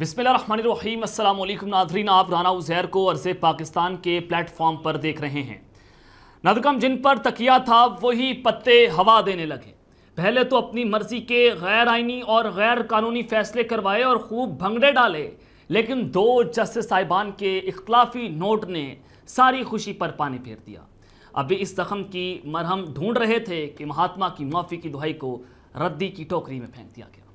बिस्मिल्लाम अल्लाम नाजरीन आप राना उजैर को अर्ज़ पाकिस्तान के प्लेटफॉर्म पर देख रहे हैं नदकम जिन पर तकिया था वही पत्ते हवा देने लगे पहले तो अपनी मर्ज़ी के गैर आइनी और गैर कानूनी फैसले करवाए और खूब भंगड़े डाले लेकिन दो जस्टिस साहिबान के इख्लाफी नोट ने सारी खुशी पर पानी फेर दिया अभी इस जख्म की मरहम ढूंढ रहे थे कि महात्मा की माफ़ी की दुहाई को रद्दी की टोकरी में फेंक दिया गया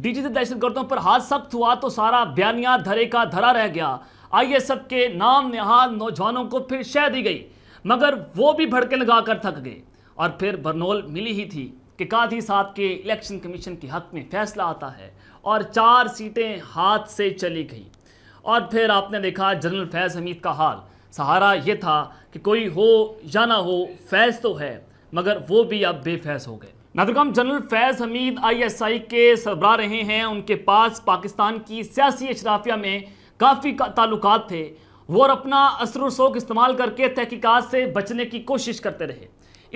डीजी से गर्दों पर हाथ सख्त हुआ तो सारा बयानिया धरे का धरा रह गया आई एस एफ के नाम नेहाल नौजवानों को फिर शह दी गई मगर वो भी भड़के लगा कर थक गए और फिर बरनोल मिली ही थी कि काधी साहब के इलेक्शन कमीशन के हक में फैसला आता है और चार सीटें हाथ से चली गई और फिर आपने देखा जनरल फैज़ हमीद का हाल सहारा ये था कि कोई हो या ना हो फैज़ तो है मगर वो भी अब बेफैज़ हो गए नादरकाम जनरल फैज हमीद आईएसआई के सरबरा रहे हैं उनके पास पाकिस्तान की सियासी अशराफिया में काफ़ी ताल्लुक थे वो और अपना असर शोक इस्तेमाल करके तहकीकात से बचने की कोशिश करते रहे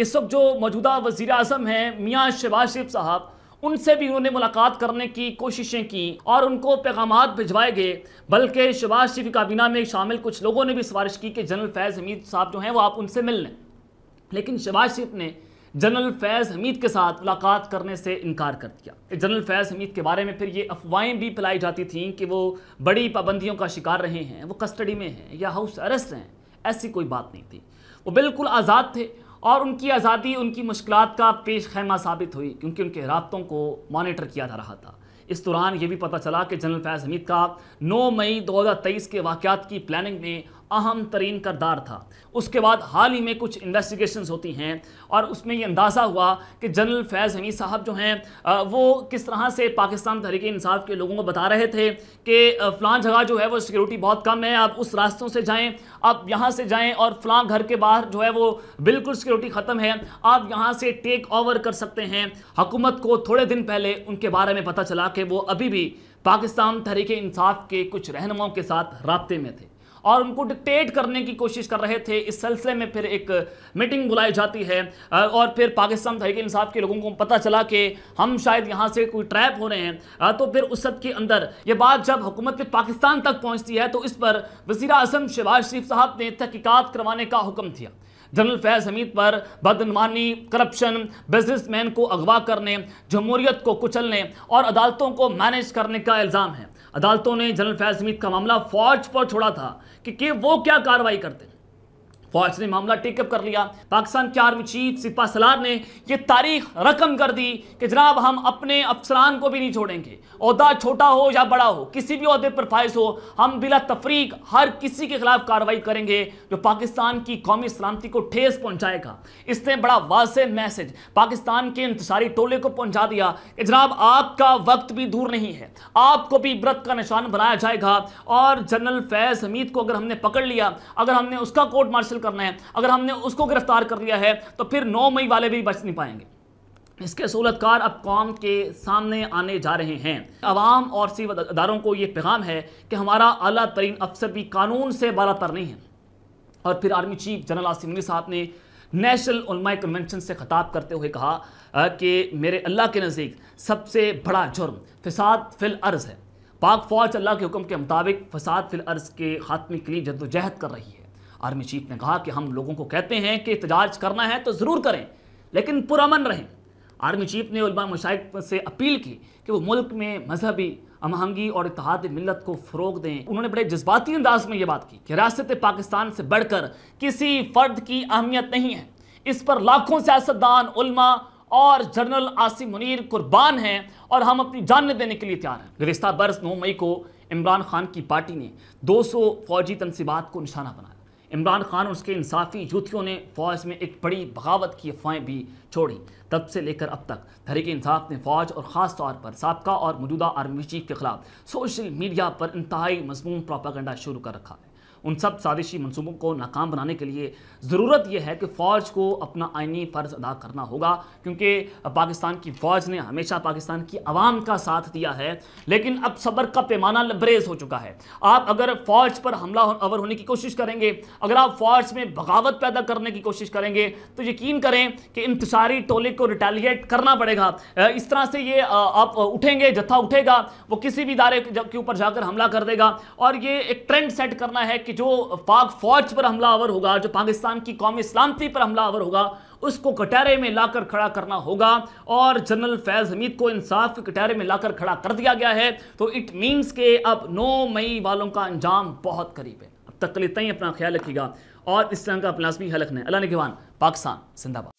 इस वक्त जो मौजूदा वज़ी अजम हैं मियाँ शहबाज शरीफ साहब उनसे भी उन्होंने मुलाकात करने की कोशिशें की और उनको पैगाम भिजवाए गए बल्कि शबाज शरीफ काबीना में शामिल कुछ लोगों ने भी सिफारिश की कि जनरल फैज़ हमीद साहब जो हैं वो आप उनसे मिल लें लेकिन शबाज शरीफ ने जनरल फैज़ हमीद के साथ मुलाकात करने से इनकार कर दिया जनरल फैज़ हमीद के बारे में फिर ये अफवाहें भी फैलाई जाती थीं कि वो बड़ी पाबंदियों का शिकार रहे हैं वो कस्टडी में हैं या हाउस अरेस्ट हैं ऐसी कोई बात नहीं थी वो बिल्कुल आज़ाद थे और उनकी आज़ादी उनकी मुश्किल का पेश खैमा साबित हुई क्योंकि उनके रबतों को मॉनिटर किया जा रहा था इस दौरान ये भी पता चला कि जनरल फैज़ हमीद का 9 मई 2023 के वाक़ की प्लानिंग में अहम तरीन करदार था उसके बाद हाल ही में कुछ इन्वेस्टिगेशंस होती हैं और उसमें ये अंदाज़ा हुआ कि जनरल फैज़ हनी साहब जो हैं वो किस तरह से पाकिस्तान तहरीक इंसाफ के लोगों को बता रहे थे कि फ़लाँ जगह जो है वो सिक्योरिटी बहुत कम है आप उस रास्तों से जाएँ आप यहाँ से जाएँ और फ़लाँ घर के बाहर जो है वो बिल्कुल सिक्योरिटी ख़त्म है आप यहाँ से टेक ओवर कर सकते हैं हकूमत को थोड़े दिन पहले उनके बारे में पता चला कि वो अभी भी पाकिस्तान तहरीक इंसाफ के कुछ रहनुमाओं के साथ रबते में थे और उनको डिक्टेट करने की कोशिश कर रहे थे इस सिलसिले में फिर एक मीटिंग बुलाई जाती है और फिर पाकिस्तान तहरीक इंसाफ के लोगों को पता चला कि हम शायद यहाँ से कोई ट्रैप हो रहे हैं तो फिर उस सद के अंदर ये बात जब हुकूमत पाकिस्तान तक पहुँचती है तो इस पर वजी अजम शहबाज शरीफ साहब ने तहकीक़ात करवाने का हुक्म दिया जनरल फैज़ हमीद पर बदनमानी करप्शन बिजनेसमैन को अगवा करने जमहूरीत को कुचलने और अदालतों को मैनेज करने का इल्ज़ाम है अदालतों ने जनरल फैज समीत का मामला फौज पर छोड़ा था कि, कि वो क्या कार्रवाई करते हैं फौज ने मामला टेकअप कर लिया पाकिस्तान के आर्मी चीफ सिपा सलार ने यह तारीख रकम कर दी कि जनाब हम अपने अफसरान को भी नहीं छोड़ेंगे अहदा छोटा हो या बड़ा हो किसी भी अहदे पर फायज हो हम बिला तफरीक हर किसी के खिलाफ कार्रवाई करेंगे जो पाकिस्तान की कौमी सलामती को ठेस पहुंचाएगा इसने बड़ा वाज मैसेज पाकिस्तान के इंतजारी टोले को पहुंचा दिया कि जनाब आपका वक्त भी दूर नहीं है आपको भी व्रत का निशान बनाया जाएगा और जनरल फैज हमीद को अगर हमने पकड़ लिया अगर हमने उसका कोर्ट मार्शल करना है अगर हमने उसको गिरफ्तार कर लिया है तो फिर नौ मई वाले भी बच नहीं पाएंगे इसके सहूलतकार अब कौम के सामने आने जा रहे हैं आवाम और सिव अदारों को ये पैगाम है कि हमारा अला तरीन अफसर भी कानून से बाला तर नहीं है और फिर army chief general Asim Naqvi साहब ने नेशनल उलमा कन्वेंशन से ख़ताब करते हुए कहा कि मेरे अल्लाह के नज़दीक सबसे बड़ा जुर्म फसाद फिल अर्ज़ है पाक फौज अल्लाह के हुक्म के मुताबिक फसाद फिल अर्ज़ के खात्मे के लिए जद्दोजहद कर रही है आर्मी चीफ ने कहा कि हम लोगों को कहते हैं कि एहतजाज करना है तो ज़रूर करें लेकिन पुरमन रहें आर्मी चीफ ने उलमा से अपील की कि वो मुल्क में मजहबी अमहंगी और इतिहाद मिलत को फ़रोग दें उन्होंने बड़े जज्बाती अंदाज में ये बात की कि रियासत पाकिस्तान से बढ़कर किसी फ़र्द की अहमियत नहीं है इस पर लाखों सियासतदान उलमा और जनरल आसिम मुनीर कुर्बान हैं और हम अपनी जान देने के लिए तैयार हैं गुज्तर बरस नौ मई को इमरान खान की पार्टी ने 200 फौजी तनसीबात को निशाना बनाया इमरान खान और उसके इंसाफी यूथियों ने फौज में एक बड़ी बगावत की अफवाहें भी छोड़ी तब से लेकर अब तक तहरीक इंसाफ ने फौज और ख़ास तौर पर सबका और मौजूदा आर्मी चीफ के खिलाफ सोशल मीडिया पर इंतहाई मजमून प्रापागंडा शुरू कर रखा है उन सब साजिशी मनसूबों को नाकाम बनाने के लिए ज़रूरत यह है कि फ़ौज को अपना आइनी फ़र्ज़ अदा करना होगा क्योंकि पाकिस्तान की फ़ौज ने हमेशा पाकिस्तान की आवाम का साथ दिया है लेकिन अब सब्र का पैमाना लबरेज हो चुका है आप अगर फ़ौज पर हमला अवर होने की कोशिश करेंगे अगर आप फ़ौज में बगावत पैदा करने की कोशिश करेंगे तो यकीन करें कि इंतजारी टोले को रिटेलिएट करना पड़ेगा इस तरह से ये आप उठेंगे जत्था उठेगा वो किसी भी इदारे के ऊपर जाकर हमला कर देगा और ये एक ट्रेंड सेट करना है कि जो पाक फौज पर हमलावर होगा जो पाकिस्तान की कौमी सलामती पर हमलावर होगा उसको कटहरे में लाकर खड़ा करना होगा और जनरल फैज़ हमीद को इंसाफ के कटहरे में लाकर खड़ा कर दिया गया है तो इट मीन्स के अब नौ मई वालों का अंजाम बहुत करीब है अब तक लेते ही अपना ख्याल रखिएगा और इस तरह का अपना लाजमी हलक नहीं अल्लाह निगवान पाकिस्तान जिंदाबाद